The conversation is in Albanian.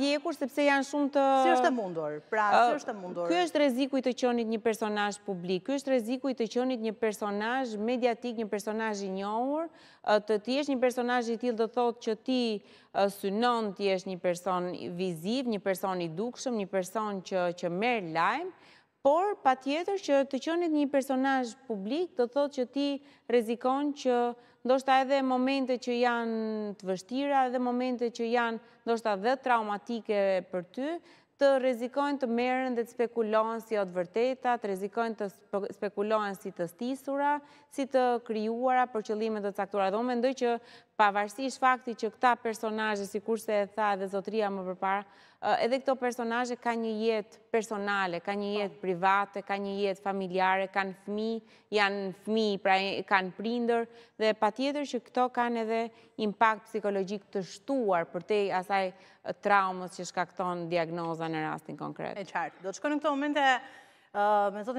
djekur, sepse janë shumë të... Si është të mundur, pra, si është të mundur. Kjo është reziku i të qonit një personaj publik, kjo është reziku i të qonit një personaj mediatik, një personaj i njohur, të ti është një personaj i tjil dhe thot që ti synon ti jesh një person viziv, një person i dukshëm, një person që merë lajmë, por pa tjetër që të qënit një personaj publik të thot që ti rezikon që ndoshta edhe momente që janë të vështira, edhe momente që janë ndoshta dhe traumatike për ty, të rezikojnë të merën dhe të spekulojnë si atë vërteta, të rezikojnë të spekulojnë si të stisura, si të kryuara për qëllimet të saktura. Dhe o mendoj që pavarësish fakti që këta personaje, si se e tha dhe zotria më përpara, edhe këto personaje ka një jetë personale, ka një jetë private, ka një jetë familjare, kanë fmi, janë fmi, pra kanë prinder, dhe pa tjetër që këto kanë edhe impact psikologjik të shtuar për te asaj traumës që shkakton diagnoza në rastin konkret. E qartë, do të shkojnë në këto momente, me zotin